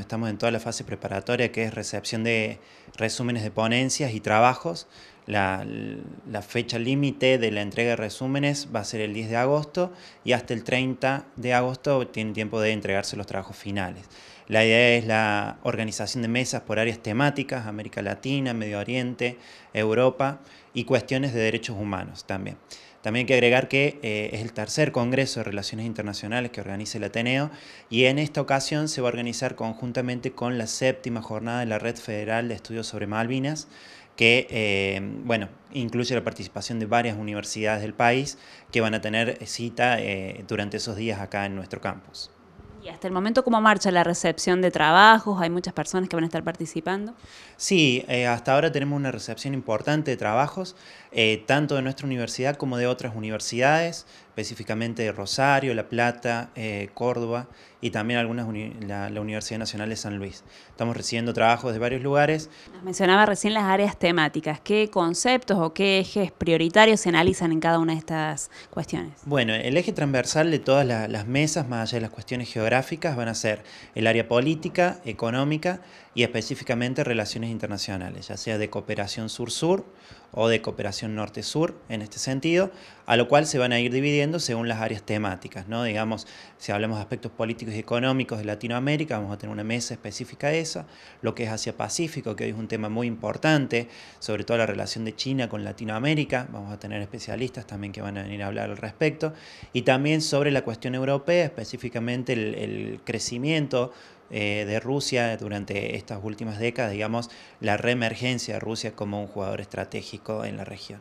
Estamos en toda la fase preparatoria que es recepción de resúmenes de ponencias y trabajos la, fecha límite de la entrega de resúmenes va a ser el 10 de agosto y hasta el 30 de agosto tienen tiempo de entregarse los trabajos finales. La idea es la organización de mesas por áreas temáticas, América Latina, Medio Oriente, Europa y cuestiones de derechos humanos también. También hay que agregar que eh, es el tercer Congreso de Relaciones Internacionales que organiza el Ateneo y en esta ocasión se va a organizar conjuntamente con la séptima jornada de la Red Federal de Estudios sobre Malvinas que, eh, bueno, incluye la participación de varias universidades del país que van a tener cita eh, durante esos días acá en nuestro campus. Y hasta el momento, ¿cómo marcha la recepción de trabajos? ¿Hay muchas personas que van a estar participando? Sí, eh, hasta ahora tenemos una recepción importante de trabajos, eh, tanto de nuestra universidad como de otras universidades, específicamente de Rosario, La Plata, eh, Córdoba y también algunas la, Universidad Nacional de San Luis. Estamos recibiendo trabajos de varios lugares. Nos mencionaba recién las áreas temáticas. ¿Qué conceptos o qué ejes prioritarios se analizan en cada una de estas cuestiones? Bueno, el eje transversal de todas las mesas, más allá de las cuestiones geográficas, van a ser el área política, económica y específicamente relaciones internacionales, ya sea de cooperación sur-sur o de cooperación norte-sur en este sentido, a lo cual se van a ir dividiendo según las áreas temáticas. ¿no? Digamos, si hablamos de aspectos políticos y económicos de Latinoamérica, vamos a tener una mesa específica de eso, lo que es Asia-Pacífico, que hoy es un tema muy importante, sobre todo la relación de China con Latinoamérica, vamos a tener especialistas también que van a venir a hablar al respecto, y también sobre la cuestión europea, específicamente el, el crecimiento eh, de Rusia durante estas últimas décadas, digamos, la reemergencia de Rusia como un jugador estratégico en la región.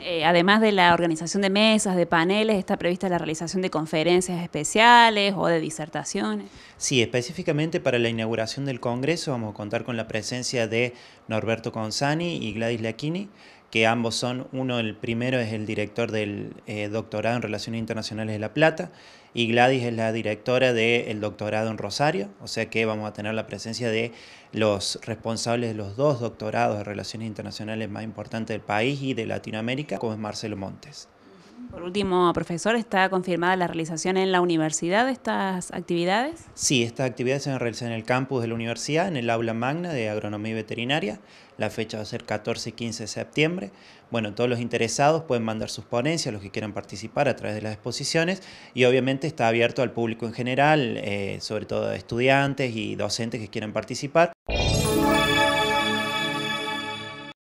Eh, además de la organización de mesas, de paneles, está prevista la realización de conferencias especiales o de disertaciones. Sí, específicamente para la inauguración del Congreso vamos a contar con la presencia de Norberto Consani y Gladys Lacchini que ambos son, uno, el primero es el director del eh, doctorado en Relaciones Internacionales de La Plata y Gladys es la directora del doctorado en Rosario, o sea que vamos a tener la presencia de los responsables de los dos doctorados de Relaciones Internacionales más importantes del país y de Latinoamérica, como es Marcelo Montes. Por último, profesor, ¿está confirmada la realización en la universidad de estas actividades? Sí, estas actividades se van a realizar en el campus de la universidad, en el aula magna de agronomía y veterinaria. La fecha va a ser 14 y 15 de septiembre. Bueno, todos los interesados pueden mandar sus ponencias, los que quieran participar a través de las exposiciones y obviamente está abierto al público en general, eh, sobre todo estudiantes y docentes que quieran participar.